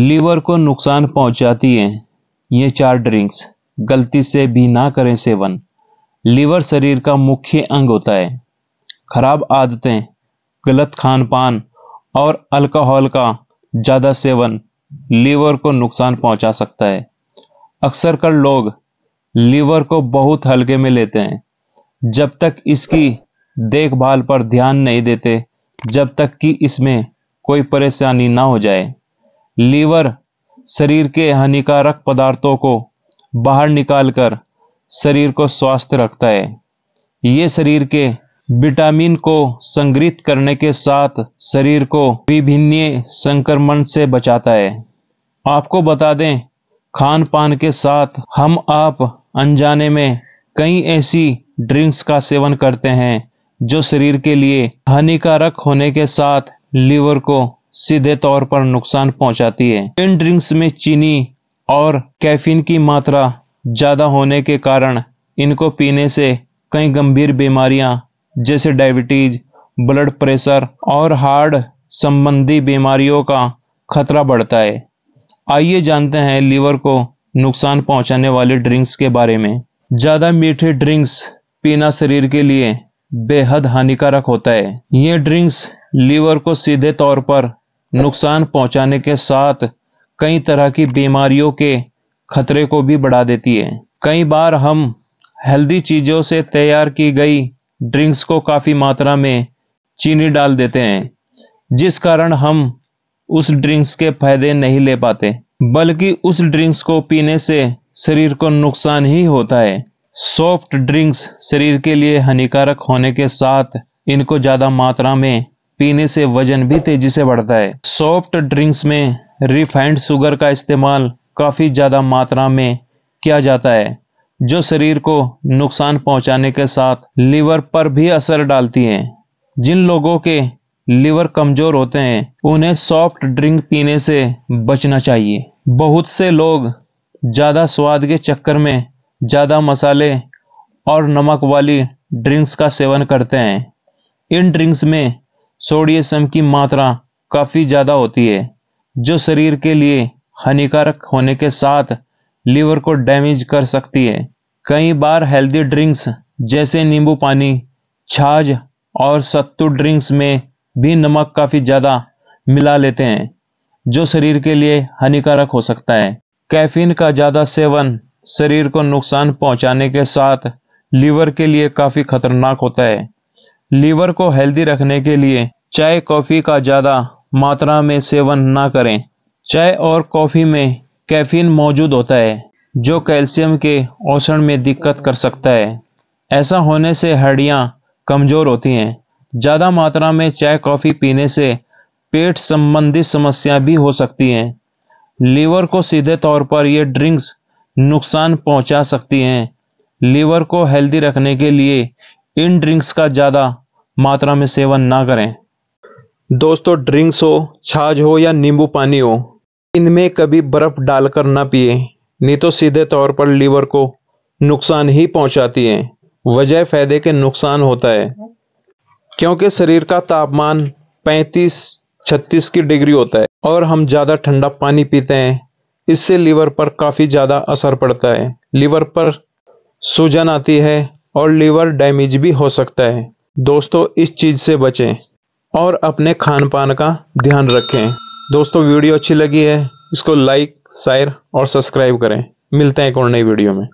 liver को नुकसान पहुंचाती हैं ये चार ड्रिंक्स गलती से भी ना करें सेवन लीवर शरीर का मुख्य अंग होता है खराब आदतें गलत खान पान और अल्कोहल का ज़्यादा सेवन लीवर को नुकसान पहुंचा सकता है अक्सर कर लोग लीवर को बहुत हल्के में लेते हैं जब तक इसकी देखभाल पर ध्यान नहीं देते जब तक कि इसमें कोई परेशानी ना हो जाए लीवर शरीर के हानिकारक पदार्थों को बाहर निकालकर शरीर को स्वस्थ रखता है ये शरीर के विटामिन को संग्रहित करने के साथ शरीर को विभिन्न संक्रमण से बचाता है आपको बता दें खान पान के साथ हम आप अनजाने में कई ऐसी ड्रिंक्स का सेवन करते हैं जो शरीर के लिए हानिकारक होने के साथ लीवर को सीधे तौर पर नुकसान पहुंचाती है इन ड्रिंक्स में चीनी और कैफीन की मात्रा ज़्यादा होने के कारण इनको पीने से कई गंभीर बीमारियां जैसे डायबिटीज ब्लड प्रेशर और हार्ट संबंधी बीमारियों का खतरा बढ़ता है आइए जानते हैं लीवर को नुकसान पहुंचाने वाले ड्रिंक्स के बारे में ज़्यादा मीठे ड्रिंक्स पीना शरीर के लिए बेहद हानिकारक होता है ये ड्रिंक्स लीवर को सीधे तौर पर नुकसान पहुंचाने के साथ कई तरह की बीमारियों के खतरे को भी बढ़ा देती है कई बार हम हेल्दी चीज़ों से तैयार की गई ड्रिंक्स को काफ़ी मात्रा में चीनी डाल देते हैं जिस कारण हम उस ड्रिंक्स के फायदे नहीं ले पाते बल्कि उस ड्रिंक्स को पीने से शरीर को नुकसान ही होता है सॉफ्ट ड्रिंक्स शरीर के लिए हानिकारक होने के साथ इनको ज़्यादा मात्रा में पीने से वजन भी तेजी से बढ़ता है सॉफ्ट ड्रिंक्स में रिफाइंड शुगर का इस्तेमाल काफ़ी ज़्यादा मात्रा में किया जाता है जो शरीर को नुकसान पहुंचाने के साथ लीवर पर भी असर डालती है जिन लोगों के लीवर कमज़ोर होते हैं उन्हें सॉफ्ट ड्रिंक पीने से बचना चाहिए बहुत से लोग ज़्यादा स्वाद के चक्कर में ज़्यादा मसाले और नमक वाली ड्रिंक्स का सेवन करते हैं इन ड्रिंक्स में सोडियम की मात्रा काफ़ी ज़्यादा होती है जो शरीर के लिए हानिकारक होने के साथ लीवर को डैमेज कर सकती है कई बार हेल्दी ड्रिंक्स जैसे नींबू पानी छाछ और सत्तू ड्रिंक्स में भी नमक काफ़ी ज़्यादा मिला लेते हैं जो शरीर के लिए हानिकारक हो सकता है कैफीन का ज़्यादा सेवन शरीर को नुकसान पहुंचाने के साथ लीवर के लिए काफ़ी खतरनाक होता है लीवर को हेल्दी रखने के लिए चाय कॉफ़ी का ज़्यादा मात्रा में सेवन ना करें चाय और कॉफ़ी में कैफीन मौजूद होता है जो कैल्शियम के औषण में दिक्कत कर सकता है ऐसा होने से हड्डियाँ कमज़ोर होती हैं ज़्यादा मात्रा में चाय कॉफ़ी पीने से पेट संबंधी समस्या भी हो सकती हैं लीवर को सीधे तौर पर ये ड्रिंक्स नुकसान पहुंचा सकती हैं लीवर को हेल्दी रखने के लिए इन ड्रिंक्स का ज़्यादा मात्रा में सेवन ना करें दोस्तों ड्रिंक्स हो छाछ हो या नींबू पानी हो इनमें कभी बर्फ़ डालकर ना पिए नहीं तो सीधे तौर पर लीवर को नुकसान ही पहुंचाती है वजह फ़ायदे के नुकसान होता है क्योंकि शरीर का तापमान 35 36 की डिग्री होता है और हम ज़्यादा ठंडा पानी पीते हैं इससे लीवर पर काफ़ी ज़्यादा असर पड़ता है लीवर पर सूजन आती है और लीवर डैमेज भी हो सकता है दोस्तों इस चीज़ से बचें और अपने खान पान का ध्यान रखें दोस्तों वीडियो अच्छी लगी है इसको लाइक शेयर और सब्सक्राइब करें मिलते हैं एक और नई वीडियो में